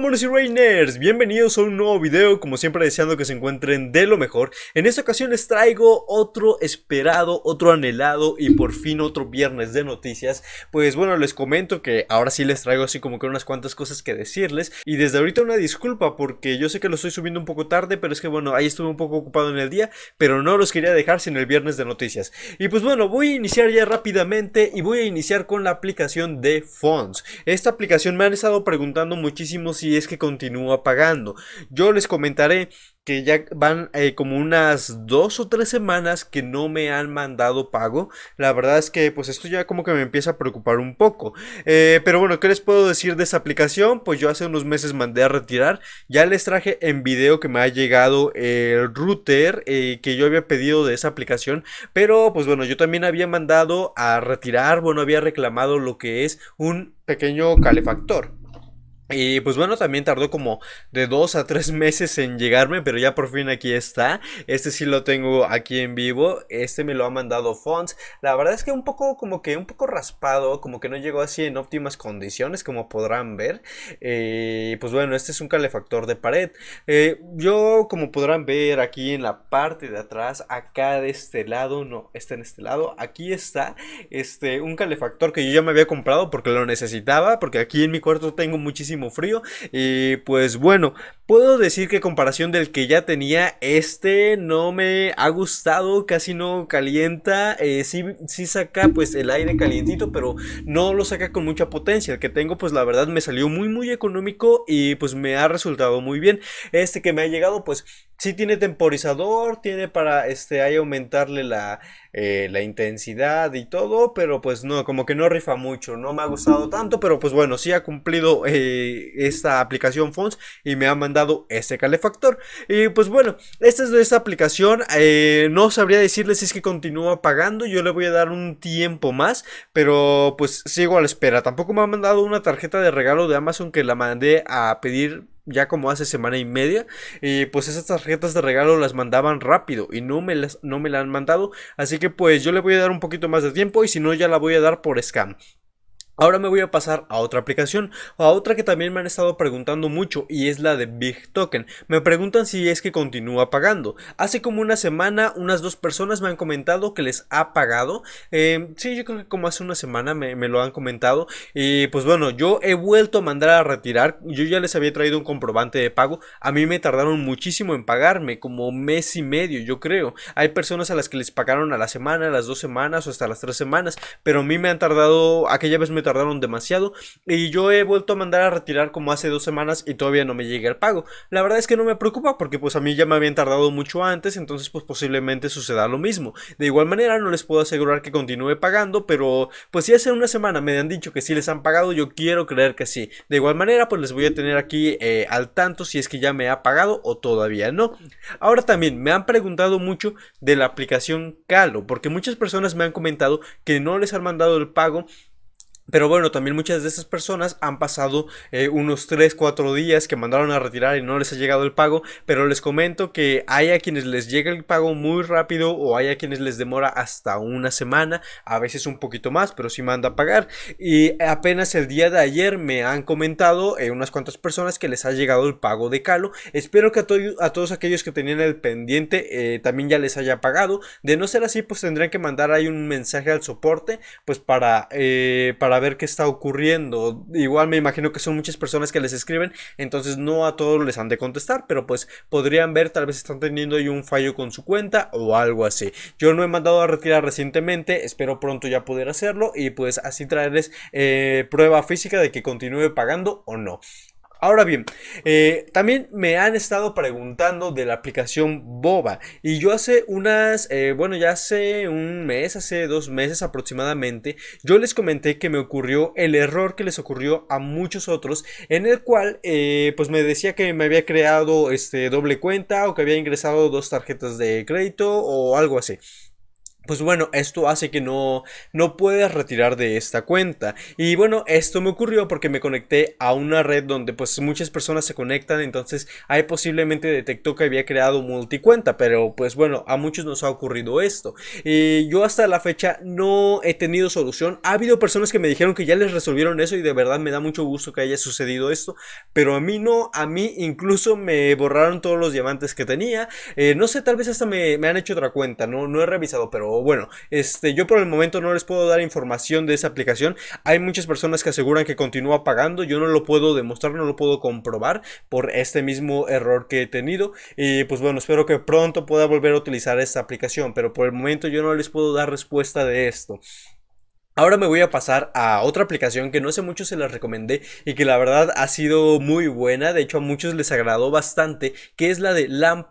monos y bienvenidos a un nuevo video, como siempre deseando que se encuentren de lo mejor En esta ocasión les traigo otro esperado, otro anhelado y por fin otro viernes de noticias Pues bueno, les comento que ahora sí les traigo así como que unas cuantas cosas que decirles Y desde ahorita una disculpa porque yo sé que lo estoy subiendo un poco tarde, pero es que bueno, ahí estuve un poco ocupado en el día Pero no los quería dejar sin el viernes de noticias Y pues bueno, voy a iniciar ya rápidamente y voy a iniciar con la aplicación de Fonts Esta aplicación me han estado preguntando muchísimo si y es que continúa pagando. Yo les comentaré que ya van eh, como unas dos o tres semanas que no me han mandado pago. La verdad es que pues esto ya como que me empieza a preocupar un poco. Eh, pero bueno, ¿qué les puedo decir de esa aplicación? Pues yo hace unos meses mandé a retirar. Ya les traje en video que me ha llegado el router eh, que yo había pedido de esa aplicación. Pero pues bueno, yo también había mandado a retirar. Bueno, había reclamado lo que es un pequeño calefactor. Y pues bueno, también tardó como de dos a tres meses en llegarme, pero ya por fin aquí está. Este sí lo tengo aquí en vivo. Este me lo ha mandado Fonts. La verdad es que un poco, como que un poco raspado, como que no llegó así en óptimas condiciones, como podrán ver. Eh, pues bueno, este es un calefactor de pared. Eh, yo, como podrán ver aquí en la parte de atrás, acá de este lado, no, está en este lado. Aquí está este, un calefactor que yo ya me había comprado porque lo necesitaba, porque aquí en mi cuarto tengo muchísimo frío. Y pues bueno, puedo decir que comparación del que ya tenía, este no me ha gustado, casi no calienta. Eh, si sí, saca pues el aire calientito, pero no lo saca con mucha potencia. El que tengo pues la verdad me salió muy muy económico y pues me ha resultado muy bien. Este que me ha llegado pues si tiene temporizador, tiene para este ahí aumentarle la eh, la intensidad y todo, pero pues no, como que no rifa mucho, no me ha gustado tanto, pero pues bueno, sí ha cumplido eh, esta aplicación Fons y me ha mandado este calefactor. Y pues bueno, esta es de esta aplicación, eh, no sabría decirles si es que continúa pagando, yo le voy a dar un tiempo más, pero pues sigo a la espera. Tampoco me ha mandado una tarjeta de regalo de Amazon que la mandé a pedir ya como hace semana y media. Y pues esas tarjetas de regalo las mandaban rápido y no me las, no me la han mandado. Así que pues yo le voy a dar un poquito más de tiempo y si no ya la voy a dar por scam. Ahora me voy a pasar a otra aplicación, a otra que también me han estado preguntando mucho y es la de Big Token. Me preguntan si es que continúa pagando. Hace como una semana unas dos personas me han comentado que les ha pagado. Em, sí, yo creo que como hace una semana me, lo han comentado. Y pues bueno, yo he vuelto a mandar a retirar. Yo ya les había traído un comprobante de pago. A mí me tardaron muchísimo en pagarme, como mes y medio yo creo. Hay personas a las que les pagaron a la semana, a las dos semanas o hasta las tres semanas. Pero a mí me han tardado, aquella vez me tardaron demasiado y yo he vuelto a mandar a retirar como hace dos semanas y todavía no me llega el pago. La verdad es que no me preocupa porque pues a mí ya me habían tardado mucho antes, entonces pues posiblemente suceda lo mismo. De igual manera no les puedo asegurar que continúe pagando, pero pues si hace una semana me han dicho que sí les han pagado, yo quiero creer que sí. De igual manera pues les voy a tener aquí eh, al tanto si es que ya me ha pagado o todavía no. Ahora también me han preguntado mucho de la aplicación Calo, porque muchas personas me han comentado que no les han mandado el pago pero bueno, también muchas de esas personas han pasado eh, unos 3, 4 días que mandaron a retirar y no les ha llegado el pago, pero les comento que hay a quienes les llega el pago muy rápido o hay a quienes les demora hasta una semana, a veces un poquito más, pero sí manda a pagar. Y apenas el día de ayer me han comentado eh, unas cuantas personas que les ha llegado el pago de Calo. Espero que a, todos aquellos que tenían el pendiente eh, también ya les haya pagado. De no ser así, pues tendrían que mandar ahí un mensaje al soporte, pues para... para ver qué está ocurriendo. Igual me imagino que son muchas personas que les escriben, entonces no a todos les han de contestar, pero pues podrían ver, tal vez están teniendo ahí un fallo con su cuenta o algo así. Yo no he mandado a retirar recientemente, espero pronto ya poder hacerlo y pues así traerles eh, prueba física de que continúe pagando o no. Ahora bien, eh, también me han estado preguntando de la aplicación Boba y yo hace unas, eh, bueno, ya hace un mes, hace dos meses aproximadamente, yo les comenté que me ocurrió el error que les ocurrió a muchos otros en el cual eh, pues me decía que me había creado este doble cuenta o que había ingresado dos tarjetas de crédito o algo así. Pues bueno, esto hace que no, no puedas retirar de esta cuenta. Y bueno, esto me ocurrió porque me conecté a una red donde pues muchas personas se conectan, entonces ahí posiblemente detectó que había creado multicuenta, pero pues bueno, a muchos nos ha ocurrido esto. Y yo hasta la fecha no he tenido solución. Ha habido personas que me dijeron que ya les resolvieron eso y de verdad me da mucho gusto que haya sucedido esto, pero a mí no, a mí incluso me borraron todos los diamantes que tenía. Eh, no sé, tal vez hasta me, me han hecho otra cuenta, no, no he revisado, pero bueno, este, yo por el momento no les puedo dar información de esa aplicación. Hay muchas personas que aseguran que continúa pagando, yo no lo puedo demostrar, no lo puedo comprobar por este mismo error que he tenido. Y pues bueno, espero que pronto pueda volver a utilizar esta aplicación, pero por el momento yo no les puedo dar respuesta de esto. Ahora me voy a pasar a otra aplicación que no hace mucho se la recomendé y que la verdad ha sido muy buena, de hecho a muchos les agradó bastante, que es la de LAN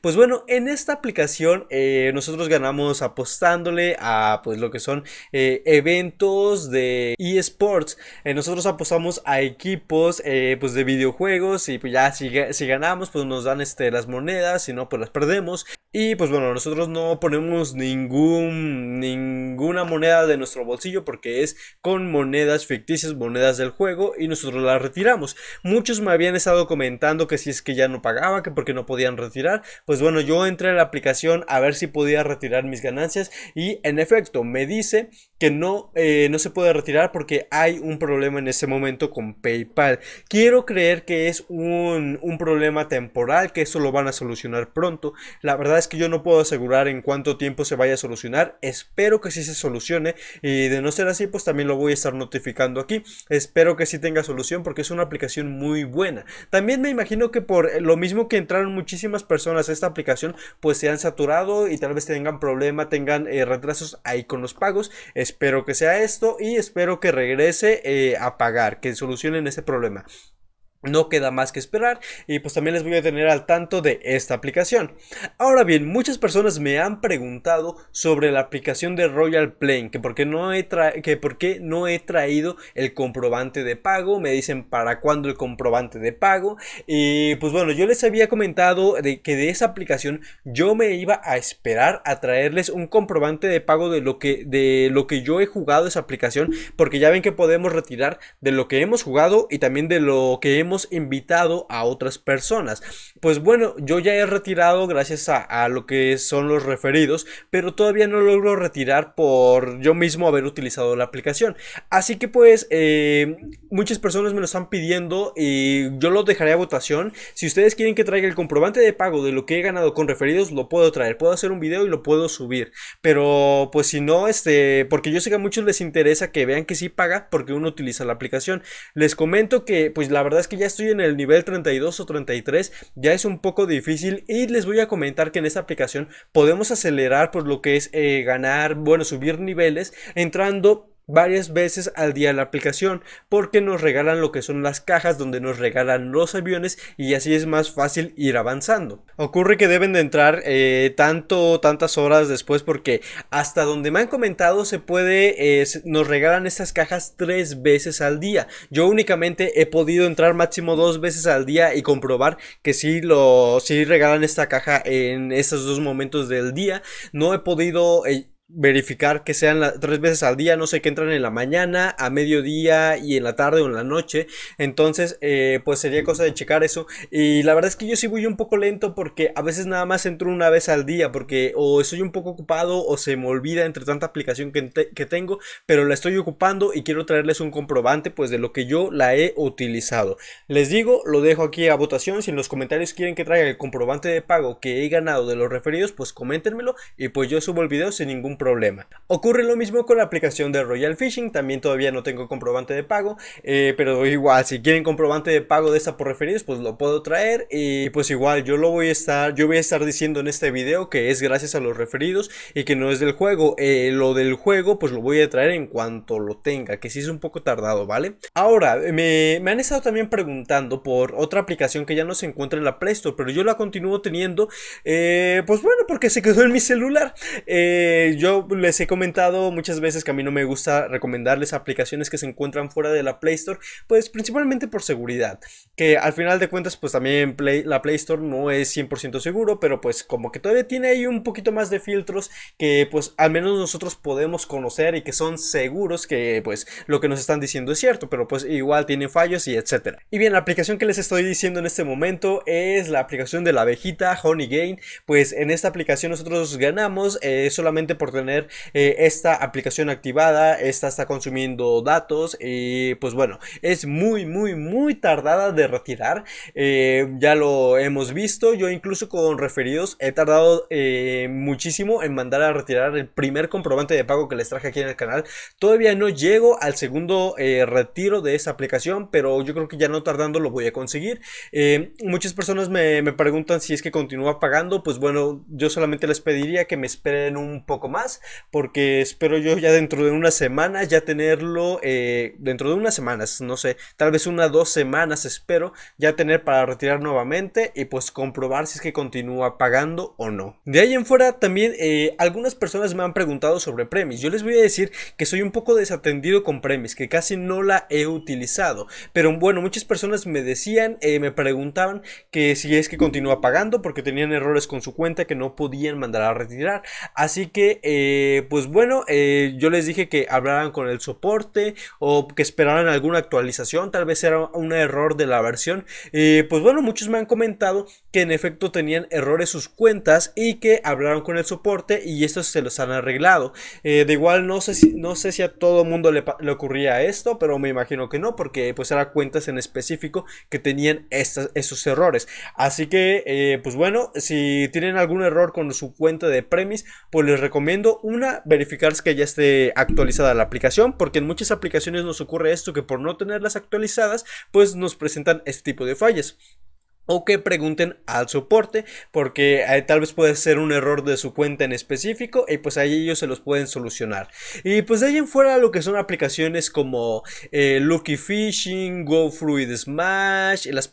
Pues bueno, en esta aplicación eh, nosotros ganamos apostándole a pues lo que son eh, eventos de eSports. Eh, nosotros apostamos a equipos pues de videojuegos y pues ya si, ganamos pues nos dan este, las monedas, si no pues las perdemos. Y pues bueno, nosotros no ponemos ningún, ninguna moneda de nuestro bolsillo porque es con monedas ficticias, monedas del juego y nosotros las retiramos. Muchos me habían estado comentando que si es que ya no pagaba, que porque no podían retirar. Pues bueno, yo entré a la aplicación a ver si podía retirar mis ganancias y en efecto me dice que no, eh, no se puede retirar porque hay un problema en ese momento con PayPal. Quiero creer que es un, problema temporal, que eso lo van a solucionar pronto. La verdad es que yo no puedo asegurar en cuánto tiempo se vaya a solucionar. Espero que sí se solucione y de no ser así, pues también lo voy a estar notificando aquí. Espero que sí tenga solución porque es una aplicación muy buena. También me imagino que por lo mismo que entraron muchísimas personas a esta aplicación, pues se han saturado y tal vez tengan problema, tengan eh, retrasos ahí con los pagos. Espero que sea esto y espero que regrese eh, a pagar, que solucionen ese problema. No queda más que esperar y pues también les voy a tener al tanto de esta aplicación. Ahora bien, muchas personas me han preguntado sobre la aplicación de Royal Plane, que por qué no he, que no he traído el comprobante de pago, me dicen para cuándo el comprobante de pago y pues bueno, yo les había comentado de que de esa aplicación yo me iba a esperar a traerles un comprobante de pago de lo que, de lo que yo he jugado esa aplicación, porque ya ven que podemos retirar de lo que hemos jugado y también de lo que hemos invitado a otras personas. Pues bueno, yo ya he retirado gracias a, lo que son los referidos, pero todavía no logro retirar por yo mismo haber utilizado la aplicación. Así que pues eh, muchas personas me lo están pidiendo y yo lo dejaré a votación. Si ustedes quieren que traiga el comprobante de pago de lo que he ganado con referidos, lo puedo traer. Puedo hacer un video y lo puedo subir. Pero pues si no, este, porque yo sé que a muchos les interesa que vean que sí paga porque uno utiliza la aplicación. Les comento que pues la verdad es que ya estoy en el nivel 32 o 33, ya es un poco difícil y les voy a comentar que en esta aplicación podemos acelerar por pues, lo que es eh, ganar, bueno, subir niveles entrando varias veces al día la aplicación porque nos regalan lo que son las cajas donde nos regalan los aviones y así es más fácil ir avanzando. Ocurre que deben de entrar eh, tanto tantas horas después porque hasta donde me han comentado se puede eh, nos regalan estas cajas tres veces al día. Yo únicamente he podido entrar máximo dos veces al día y comprobar que si lo sí regalan esta caja en estos dos momentos del día. No he podido eh, verificar que sean tres veces al día, no sé, que entran en la mañana, a mediodía y en la tarde o en la noche. Entonces, eh, pues sería cosa de checar eso. Y la verdad es que yo sí voy un poco lento porque a veces nada más entro una vez al día porque o estoy un poco ocupado o se me olvida entre tanta aplicación que, que tengo, pero la estoy ocupando y quiero traerles un comprobante pues de lo que yo la he utilizado. Les digo, lo dejo aquí a votación. Si en los comentarios quieren que traiga el comprobante de pago que he ganado de los referidos, pues coméntenmelo y pues yo subo el video sin ningún problema. Ocurre lo mismo con la aplicación de Royal Fishing, también todavía no tengo comprobante de pago, eh, pero igual si quieren comprobante de pago de esta por referidos, pues lo puedo traer y pues igual yo lo voy a estar, yo voy a estar diciendo en este video que es gracias a los referidos y que no es del juego, eh, lo del juego pues lo voy a traer en cuanto lo tenga, que si es un poco tardado, ¿vale? Ahora, me, han estado también preguntando por otra aplicación que ya no se encuentra en la Play Store, pero yo la continúo teniendo, eh, pues bueno, porque se quedó en mi celular, yo les he comentado muchas veces que a mí no me gusta recomendarles aplicaciones que se encuentran fuera de la Play Store, pues principalmente por seguridad, que al final de cuentas pues también la Play Store no es 100% seguro, pero pues como que todavía tiene ahí un poquito más de filtros que pues al menos nosotros podemos conocer y que son seguros que pues lo que nos están diciendo es cierto, pero pues igual tiene fallos y etcétera. Y bien, la aplicación que les estoy diciendo en este momento es la aplicación de la abejita Honey Gain, pues en esta aplicación nosotros ganamos eh, solamente por tener tener eh, esta aplicación activada, esta está consumiendo datos y pues bueno, es muy, muy, muy tardada de retirar. Eh, ya lo hemos visto, yo incluso con referidos he tardado eh, muchísimo en mandar a retirar el primer comprobante de pago que les traje aquí en el canal. Todavía no llego al segundo retiro de esa aplicación, pero yo creo que ya no tardando lo voy a conseguir. muchas personas me preguntan si es que continúa pagando, pues bueno, yo solamente les pediría que me esperen un poco más porque espero yo ya dentro de una semana ya tenerlo, eh, dentro de unas semanas, no sé, tal vez unas dos semanas espero ya tener para retirar nuevamente y pues comprobar si es que continúa pagando o no. De ahí en fuera también eh, algunas personas me han preguntado sobre Premis. Yo les voy a decir que soy un poco desatendido con Premis, que casi no la he utilizado. Pero bueno, muchas personas me decían, eh, me preguntaban que si es que continúa pagando porque tenían errores con su cuenta que no podían mandar a retirar. Así que... Eh, pues bueno, eh, yo les dije que hablaran con el soporte o que esperaran alguna actualización, tal vez era un error de la versión. Eh, pues bueno, muchos me han comentado que en efecto tenían errores sus cuentas y que hablaron con el soporte y estos se los han arreglado. de igual, no sé, si, no sé si a todo mundo le, ocurría esto, pero me imagino que no, porque pues eran cuentas en específico que tenían estas, esos errores. Así que, pues bueno, si tienen algún error con su cuenta de premis, pues les recomiendo una, verificar que ya esté actualizada la aplicación, porque en muchas aplicaciones nos ocurre esto, que por no tenerlas actualizadas, pues nos presentan este tipo de fallas o que pregunten al soporte porque eh, tal vez puede ser un error de su cuenta en específico y pues ahí ellos se los pueden solucionar y pues de ahí en fuera lo que son aplicaciones como eh, Lucky Fishing, Go Fluid Smash, las,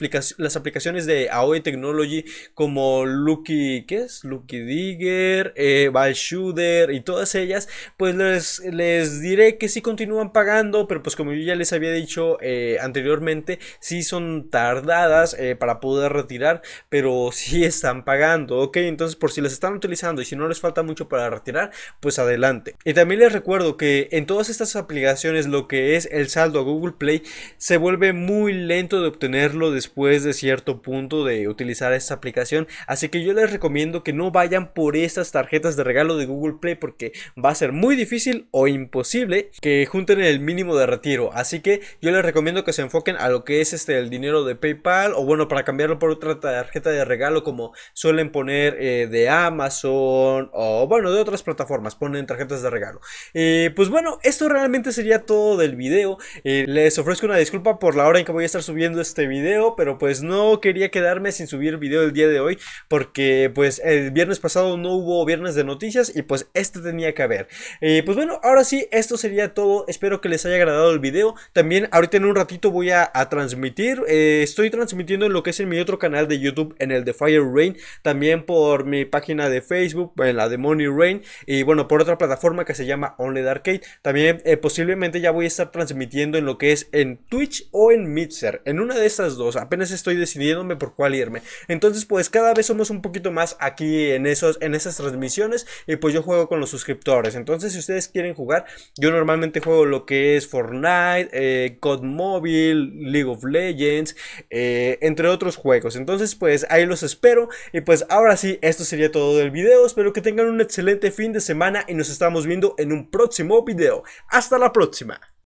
aplicaciones de AOE Technology como Lucky, ¿qué es? Lucky Digger, eh, Ball Shooter y todas ellas pues les, les diré que si continúan pagando pero pues como yo ya les había dicho eh, anteriormente si son tardadas para poder retirar, pero si están pagando, ¿ok? Entonces por si las están utilizando y si no les falta mucho para retirar, pues adelante. Y también les recuerdo que en todas estas aplicaciones lo que es el saldo a Google Play se vuelve muy lento de obtenerlo después de cierto punto de utilizar esta aplicación, así que yo les recomiendo que no vayan por estas tarjetas de regalo de Google Play porque va a ser muy difícil o imposible que junten el mínimo de retiro, así que yo les recomiendo que se enfoquen a lo que es este el dinero de PayPal o bueno para cambiar por otra tarjeta de regalo como suelen poner eh, de Amazon o bueno, de otras plataformas, ponen tarjetas de regalo. pues bueno, esto realmente sería todo del video. Eh, les ofrezco una disculpa por la hora en que voy a estar subiendo este video, pero pues no quería quedarme sin subir el video el día de hoy porque pues el viernes pasado no hubo viernes de noticias y pues este tenía que haber. pues bueno, ahora sí, esto sería todo. Espero que les haya agradado el video. También ahorita en un ratito voy a, transmitir. Eh, estoy transmitiendo lo que es mi otro canal de YouTube, en el de Fire Rain, también por mi página de Facebook, en la de Money Rain, y bueno, por otra plataforma que se llama Only Arcade. También eh, posiblemente ya voy a estar transmitiendo en lo que es en Twitch o en Mixer, en una de estas dos, apenas estoy decidiéndome por cuál irme. Entonces, pues cada vez somos un poquito más aquí en, esos, en esas transmisiones, y pues yo juego con los suscriptores. Entonces, si ustedes quieren jugar, yo normalmente juego lo que es Fortnite, eh, COD Mobile, League of Legends, eh, entre otros juegos entonces pues ahí los espero y pues ahora sí, esto sería todo del video. Espero que tengan un excelente fin de semana y nos estamos viendo en un próximo video. Hasta la próxima.